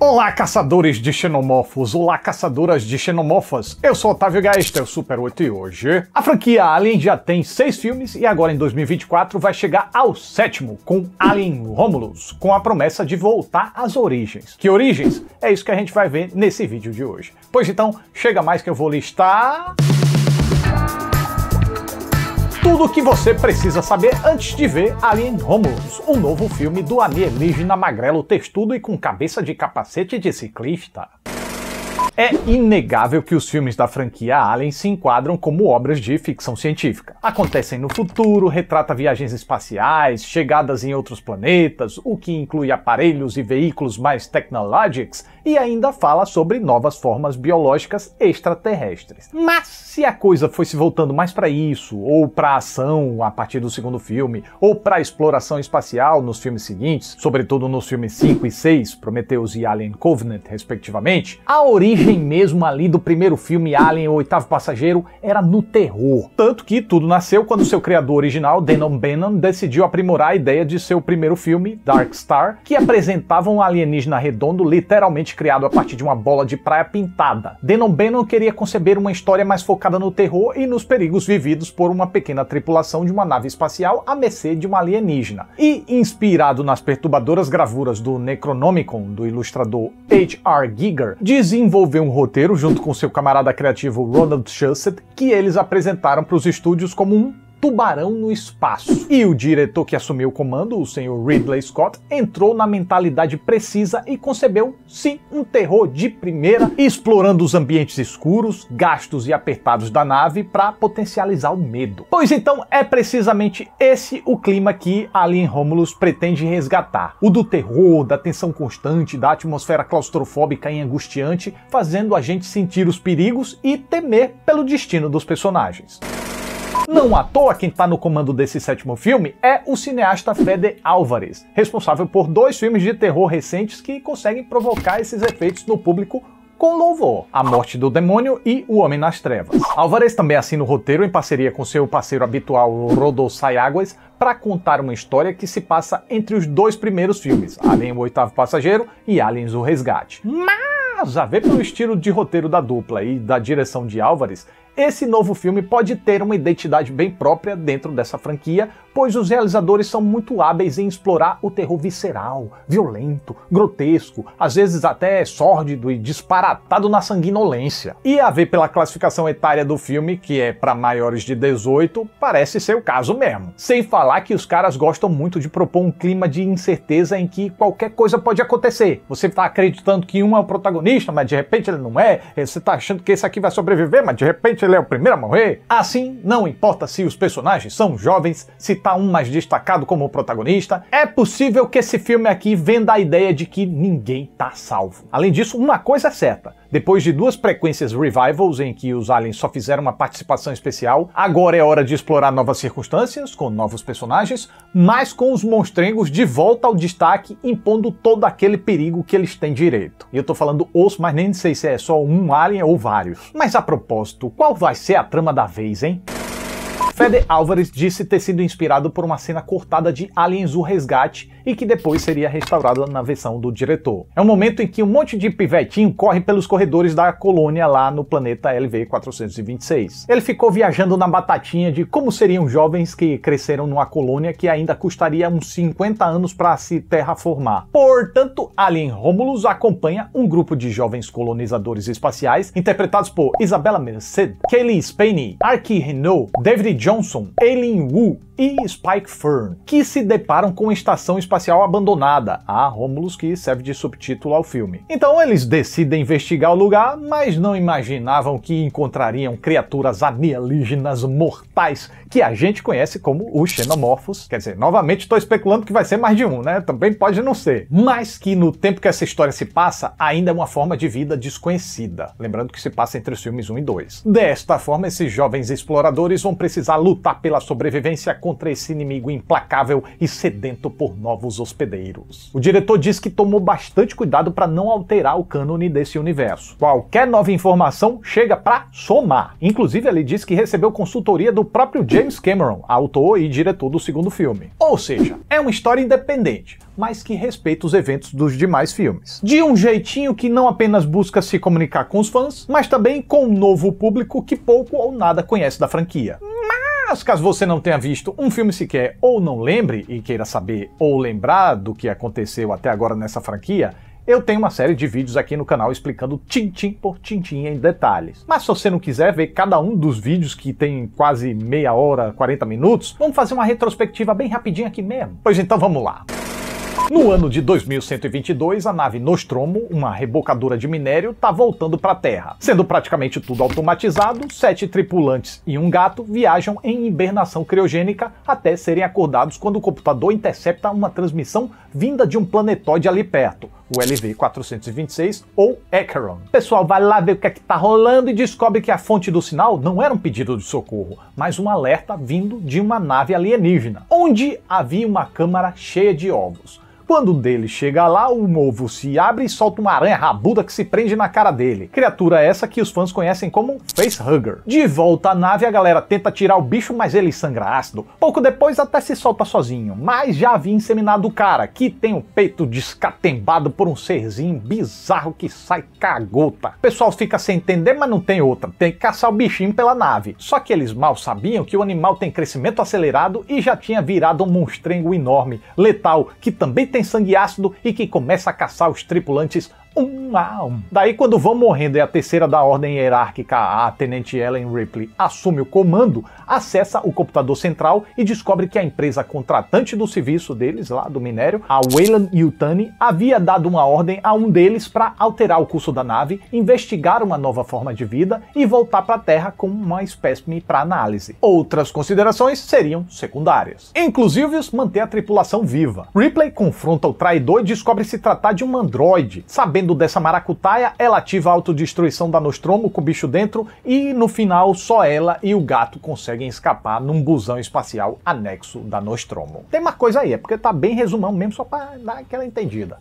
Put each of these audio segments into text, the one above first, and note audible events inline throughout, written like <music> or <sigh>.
Olá, caçadores de xenomorfos! Olá, caçadoras de xenomorfas! Eu sou Otávio Gaista, Super 8 e hoje... A franquia Alien já tem seis filmes e agora em 2024 vai chegar ao sétimo, com Alien Romulus, com a promessa de voltar às origens. Que origens? É isso que a gente vai ver nesse vídeo de hoje. Pois então, chega mais que eu vou listar tudo o que você precisa saber antes de ver Alien Romulus, o um novo filme do alienígena magrelo textudo e com cabeça de capacete de ciclista. É inegável que os filmes da franquia Alien se enquadram como obras de ficção científica. Acontecem no futuro, retrata viagens espaciais, chegadas em outros planetas, o que inclui aparelhos e veículos mais tecnológicos e ainda fala sobre novas formas biológicas extraterrestres. Mas se a coisa foi se voltando mais para isso, ou para ação a partir do segundo filme, ou para exploração espacial nos filmes seguintes, sobretudo nos filmes 5 e 6, Prometheus e Alien Covenant, respectivamente, a origem mesmo ali do primeiro filme Alien, o oitavo passageiro, era no terror. Tanto que tudo nasceu quando seu criador original, Denon Bannon, decidiu aprimorar a ideia de seu primeiro filme, Dark Star, que apresentava um alienígena redondo literalmente criado a partir de uma bola de praia pintada. Denon Bannon queria conceber uma história mais focada no terror e nos perigos vividos por uma pequena tripulação de uma nave espacial à mercê de uma alienígena. E, inspirado nas perturbadoras gravuras do Necronomicon do ilustrador H.R. Giger, desenvolveu um roteiro junto com seu camarada criativo Ronald Shusett, que eles apresentaram para os estúdios como um tubarão no espaço. E o diretor que assumiu o comando, o senhor Ridley Scott, entrou na mentalidade precisa e concebeu, sim, um terror de primeira, explorando os ambientes escuros, gastos e apertados da nave para potencializar o medo. Pois então é precisamente esse o clima que Alien Romulus pretende resgatar: o do terror, da tensão constante, da atmosfera claustrofóbica e angustiante, fazendo a gente sentir os perigos e temer pelo destino dos personagens. Não à toa, quem está no comando desse sétimo filme é o cineasta Fede Álvares, responsável por dois filmes de terror recentes que conseguem provocar esses efeitos no público com louvor, A Morte do Demônio e O Homem nas Trevas. Álvares também assina o roteiro em parceria com seu parceiro habitual Rodolfo Sayaguas para contar uma história que se passa entre os dois primeiros filmes, Alien o Oitavo Passageiro e Aliens o Resgate. Mas, a ver pelo estilo de roteiro da dupla e da direção de Álvares, esse novo filme pode ter uma identidade bem própria dentro dessa franquia, pois os realizadores são muito hábeis em explorar o terror visceral, violento, grotesco, às vezes até sórdido e disparatado na sanguinolência. E a ver pela classificação etária do filme, que é para maiores de 18, parece ser o caso mesmo. Sem falar que os caras gostam muito de propor um clima de incerteza em que qualquer coisa pode acontecer. Você tá acreditando que um é o protagonista, mas de repente ele não é. Você tá achando que esse aqui vai sobreviver, mas de repente ele é o primeiro a morrer. Assim, não importa se os personagens são jovens, se tá um mais destacado como protagonista, é possível que esse filme aqui venda a ideia de que ninguém tá salvo. Além disso, uma coisa é certa, depois de duas frequências revivals em que os aliens só fizeram uma participação especial, agora é hora de explorar novas circunstâncias, com novos personagens, mas com os monstrengos de volta ao destaque, impondo todo aquele perigo que eles têm direito. E eu tô falando os, mas nem sei se é só um alien ou vários. Mas a propósito, qual vai ser a trama da vez, hein? Fede Álvares disse ter sido inspirado por uma cena cortada de Aliens o Resgate e que depois seria restaurado na versão do diretor. É um momento em que um monte de pivetinho corre pelos corredores da colônia lá no planeta LV-426. Ele ficou viajando na batatinha de como seriam jovens que cresceram numa colônia que ainda custaria uns 50 anos para se terraformar. Portanto, Alien Romulus acompanha um grupo de jovens colonizadores espaciais interpretados por Isabella Merced, Kelly Spaney, Archie Renault, David Johnson, Aileen Wu e Spike Fern, que se deparam com a estação espacial espacial abandonada, a Romulus, que serve de subtítulo ao filme. Então eles decidem investigar o lugar, mas não imaginavam que encontrariam criaturas alienígenas mortais que a gente conhece como os xenomorfos. Quer dizer, novamente estou especulando que vai ser mais de um, né? Também pode não ser. Mas que no tempo que essa história se passa, ainda é uma forma de vida desconhecida. Lembrando que se passa entre os filmes 1 e 2. Desta forma, esses jovens exploradores vão precisar lutar pela sobrevivência contra esse inimigo implacável e sedento por novos novos hospedeiros. O diretor diz que tomou bastante cuidado para não alterar o cânone desse universo. Qualquer nova informação chega para somar. Inclusive, ele diz que recebeu consultoria do próprio James Cameron, autor e diretor do segundo filme. Ou seja, é uma história independente, mas que respeita os eventos dos demais filmes. De um jeitinho que não apenas busca se comunicar com os fãs, mas também com um novo público que pouco ou nada conhece da franquia. Mas... Mas caso você não tenha visto um filme sequer ou não lembre e queira saber ou lembrar do que aconteceu até agora nessa franquia, eu tenho uma série de vídeos aqui no canal explicando tintim por tintim em detalhes. Mas se você não quiser ver cada um dos vídeos que tem quase meia hora, 40 minutos, vamos fazer uma retrospectiva bem rapidinha aqui mesmo. Pois então vamos lá. No ano de 2122, a nave Nostromo, uma rebocadora de minério, está voltando para a Terra. Sendo praticamente tudo automatizado, sete tripulantes e um gato viajam em hibernação criogênica até serem acordados quando o computador intercepta uma transmissão vinda de um planetóide ali perto, o LV-426 ou Echeron. O pessoal vai lá ver o que é que tá rolando e descobre que a fonte do sinal não era um pedido de socorro, mas um alerta vindo de uma nave alienígena, onde havia uma câmara cheia de ovos. Quando o dele chega lá, o ovo se abre e solta uma aranha rabuda que se prende na cara dele. Criatura essa que os fãs conhecem como Facehugger. De volta à nave, a galera tenta tirar o bicho, mas ele sangra ácido. Pouco depois até se solta sozinho, mas já havia inseminado o cara, que tem o peito descatembado por um serzinho bizarro que sai cagota. O pessoal fica sem entender, mas não tem outra. Tem que caçar o bichinho pela nave. Só que eles mal sabiam que o animal tem crescimento acelerado e já tinha virado um monstrengo enorme, letal, que também tem tem sangue ácido e que começa a caçar os tripulantes um a um. Daí, quando vão morrendo e a terceira da ordem hierárquica, a Tenente Ellen Ripley, assume o comando, acessa o computador central e descobre que a empresa contratante do serviço deles, lá do minério, a Weyland Yutani, havia dado uma ordem a um deles para alterar o curso da nave, investigar uma nova forma de vida e voltar para a Terra com uma espécime para análise. Outras considerações seriam secundárias. Inclusive, os manter a tripulação viva. Ripley confronta o traidor e descobre se tratar de um androide, sabendo dessa maracutaia, ela ativa a autodestruição da Nostromo com o bicho dentro e no final só ela e o gato conseguem escapar num busão espacial anexo da Nostromo. Tem uma coisa aí, é porque tá bem resumão mesmo só para dar aquela entendida.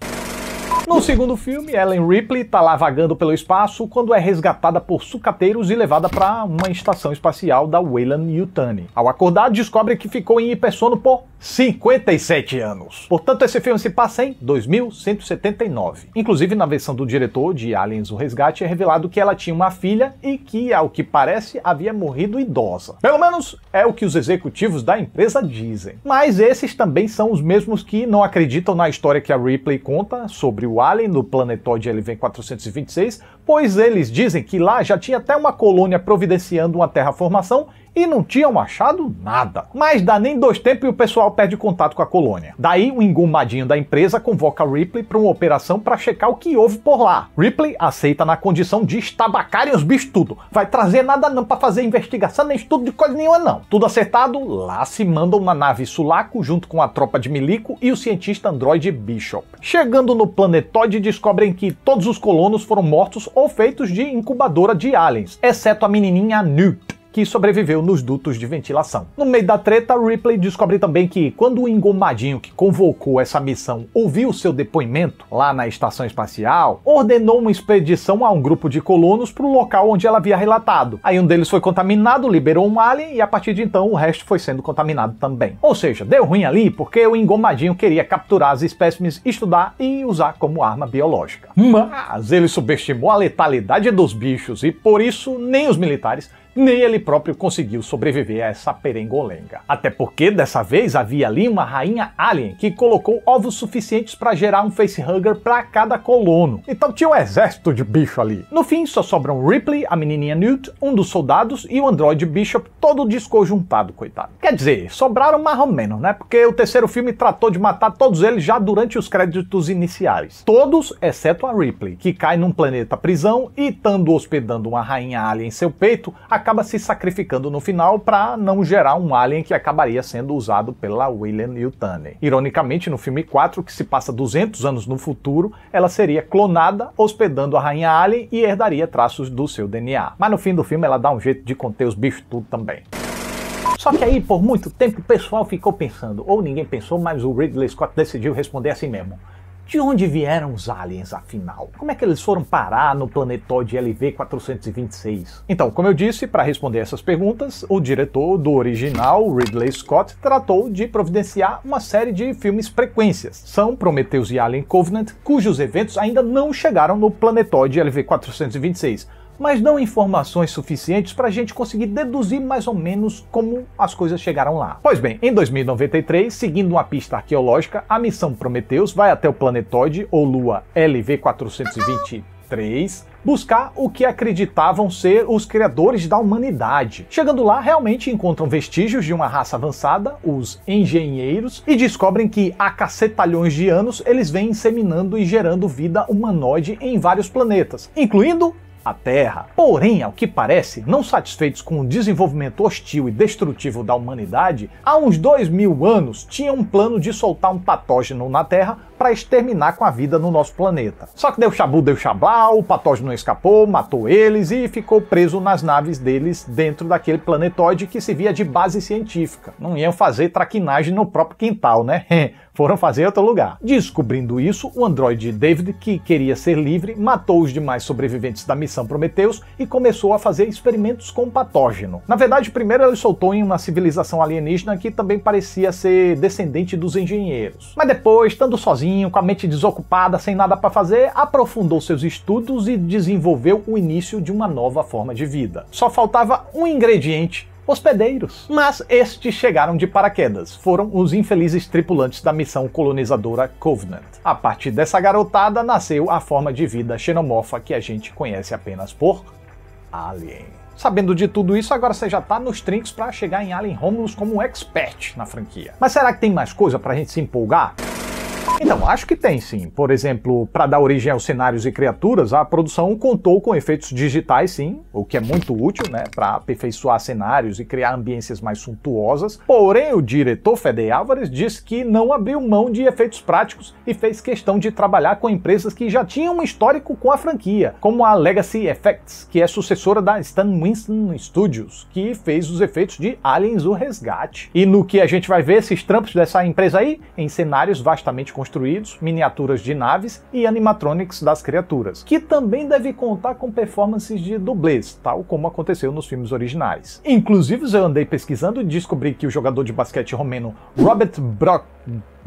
No segundo filme, Ellen Ripley está lá vagando pelo espaço quando é resgatada por sucateiros e levada para uma estação espacial da Weyland Yutani. Ao acordar, descobre que ficou em hipersono por 57 anos. Portanto, esse filme se passa em 2179. Inclusive, na versão do diretor de Aliens o Resgate, é revelado que ela tinha uma filha e que, ao que parece, havia morrido idosa. Pelo menos é o que os executivos da empresa dizem. Mas esses também são os mesmos que não acreditam na história que a Ripley conta sobre o no planetoide LV-426, pois eles dizem que lá já tinha até uma colônia providenciando uma terraformação e não tinham achado nada. Mas dá nem dois tempos e o pessoal perde contato com a colônia. Daí o engomadinho da empresa convoca Ripley para uma operação para checar o que houve por lá. Ripley aceita na condição de estabacarem os bichos tudo. Vai trazer nada não para fazer investigação nem estudo de coisa nenhuma não. Tudo acertado, lá se mandam na nave Sulaco junto com a tropa de Milico e o cientista androide Bishop. Chegando no planetoide descobrem que todos os colonos foram mortos ou feitos de incubadora de aliens, exceto a menininha Newt que sobreviveu nos dutos de ventilação. No meio da treta, Ripley descobre também que, quando o engomadinho que convocou essa missão ouviu seu depoimento lá na estação espacial, ordenou uma expedição a um grupo de colonos para o local onde ela havia relatado. Aí um deles foi contaminado, liberou um alien e a partir de então o resto foi sendo contaminado também. Ou seja, deu ruim ali porque o engomadinho queria capturar as espécimes, estudar e usar como arma biológica. Mas ele subestimou a letalidade dos bichos e por isso nem os militares nem ele próprio conseguiu sobreviver a essa perengolenga. Até porque dessa vez havia ali uma rainha alien que colocou ovos suficientes para gerar um facehugger para cada colono. Então tinha um exército de bicho ali. No fim só sobram Ripley, a menininha Newt, um dos soldados e o androide Bishop todo desconjuntado, coitado. Quer dizer, sobraram mais ou menos, né? Porque o terceiro filme tratou de matar todos eles já durante os créditos iniciais. Todos, exceto a Ripley, que cai num planeta prisão e, estando hospedando uma rainha alien em seu peito, acaba se sacrificando no final para não gerar um alien que acabaria sendo usado pela William Yutani. Ironicamente, no filme 4, que se passa 200 anos no futuro, ela seria clonada, hospedando a rainha alien e herdaria traços do seu DNA. Mas no fim do filme ela dá um jeito de conter os bichos tudo também. Só que aí, por muito tempo, o pessoal ficou pensando, ou ninguém pensou, mas o Ridley Scott decidiu responder assim mesmo. De onde vieram os aliens, afinal? Como é que eles foram parar no planetóide LV-426? Então, como eu disse, para responder essas perguntas, o diretor do original, Ridley Scott, tratou de providenciar uma série de filmes frequências. São Prometheus e Alien Covenant, cujos eventos ainda não chegaram no planetóide LV-426, mas não informações suficientes para a gente conseguir deduzir mais ou menos como as coisas chegaram lá. Pois bem, em 2093, seguindo uma pista arqueológica, a missão Prometheus vai até o planetoide ou lua lv 423 buscar o que acreditavam ser os criadores da humanidade. Chegando lá, realmente encontram vestígios de uma raça avançada, os engenheiros, e descobrem que há cacetalhões de anos eles vêm inseminando e gerando vida humanoide em vários planetas, incluindo a Terra. Porém, ao que parece, não satisfeitos com o desenvolvimento hostil e destrutivo da humanidade, há uns dois mil anos tinham um plano de soltar um patógeno na Terra para exterminar com a vida no nosso planeta. Só que deu chabu, deu chablau, o patógeno escapou, matou eles e ficou preso nas naves deles dentro daquele planetoide que se via de base científica. Não iam fazer traquinagem no próprio quintal, né? <laughs> foram fazer outro lugar. Descobrindo isso, o androide David, que queria ser livre, matou os demais sobreviventes da missão Prometheus e começou a fazer experimentos com o patógeno. Na verdade, primeiro ele soltou em uma civilização alienígena que também parecia ser descendente dos engenheiros. Mas depois, estando sozinho sozinho, com a mente desocupada, sem nada para fazer, aprofundou seus estudos e desenvolveu o início de uma nova forma de vida. Só faltava um ingrediente hospedeiros. Mas estes chegaram de paraquedas, foram os infelizes tripulantes da missão colonizadora Covenant. A partir dessa garotada nasceu a forma de vida xenomorfa que a gente conhece apenas por Alien. Sabendo de tudo isso, agora você já tá nos trinques para chegar em Alien Romulus como um expert na franquia. Mas será que tem mais coisa pra gente se empolgar? Então, acho que tem sim. Por exemplo, para dar origem aos cenários e criaturas, a produção contou com efeitos digitais, sim, o que é muito útil, né, para aperfeiçoar cenários e criar ambiências mais suntuosas. Porém, o diretor Fede Álvares disse que não abriu mão de efeitos práticos e fez questão de trabalhar com empresas que já tinham um histórico com a franquia, como a Legacy Effects, que é sucessora da Stan Winston Studios, que fez os efeitos de Aliens o Resgate. E no que a gente vai ver esses trampos dessa empresa aí em cenários vastamente construídos, miniaturas de naves e animatronics das criaturas, que também deve contar com performances de dublês, tal como aconteceu nos filmes originais. Inclusive, eu andei pesquisando e descobri que o jogador de basquete romeno Robert Brock,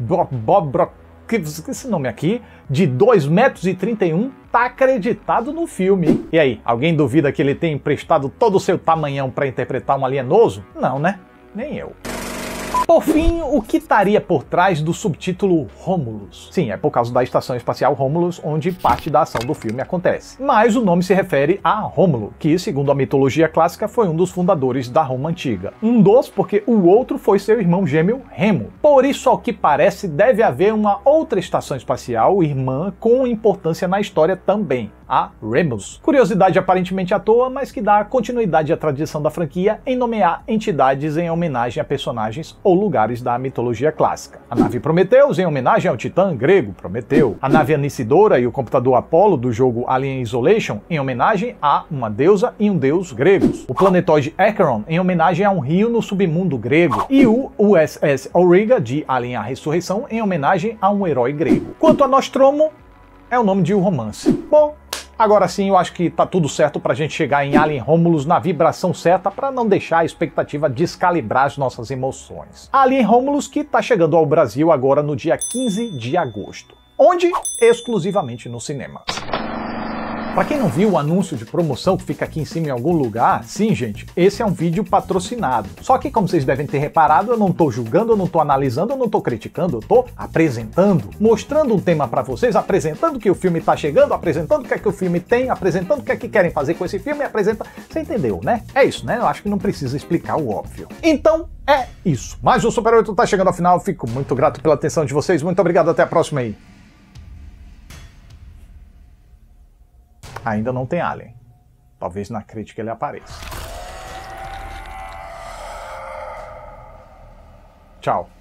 Bob Brock esse nome aqui, de 2,31 metros e 31, tá acreditado no filme. E aí, alguém duvida que ele tenha emprestado todo o seu tamanhão para interpretar um alienoso? Não, né? Nem eu. Por fim, o que estaria por trás do subtítulo Romulus? Sim, é por causa da estação espacial Romulus, onde parte da ação do filme acontece. Mas o nome se refere a Rômulo, que, segundo a mitologia clássica, foi um dos fundadores da Roma antiga. Um dos, porque o outro foi seu irmão gêmeo Remo. Por isso, ao que parece, deve haver uma outra estação espacial irmã com importância na história também, a Remus. Curiosidade aparentemente à toa, mas que dá continuidade à tradição da franquia em nomear entidades em homenagem a personagens ou lugares da mitologia clássica. A nave Prometheus, em homenagem ao titã grego Prometeu. A nave Anicidora e o computador Apollo do jogo Alien Isolation, em homenagem a uma deusa e um deus gregos. O planetoide Acheron, em homenagem a um rio no submundo grego. E o USS Auriga, de Alien a Ressurreição, em homenagem a um herói grego. Quanto a Nostromo, é o nome de um romance. Bom, Agora sim, eu acho que tá tudo certo para a gente chegar em Alien Romulus na vibração certa para não deixar a expectativa descalibrar as nossas emoções. Alien Romulus que tá chegando ao Brasil agora no dia 15 de agosto. Onde? Exclusivamente no cinema. Para quem não viu o anúncio de promoção que fica aqui em cima em algum lugar, sim, gente, esse é um vídeo patrocinado. Só que, como vocês devem ter reparado, eu não estou julgando, eu não estou analisando, eu não estou criticando, eu estou apresentando, mostrando um tema para vocês, apresentando que o filme está chegando, apresentando o que é que o filme tem, apresentando o que é que querem fazer com esse filme, apresenta. Você entendeu, né? É isso, né? Eu acho que não precisa explicar o óbvio. Então, é isso. Mas o Super 8 está chegando ao final. Fico muito grato pela atenção de vocês. Muito obrigado. Até a próxima aí. Ainda não tem Alien. Talvez na crítica ele apareça. Tchau.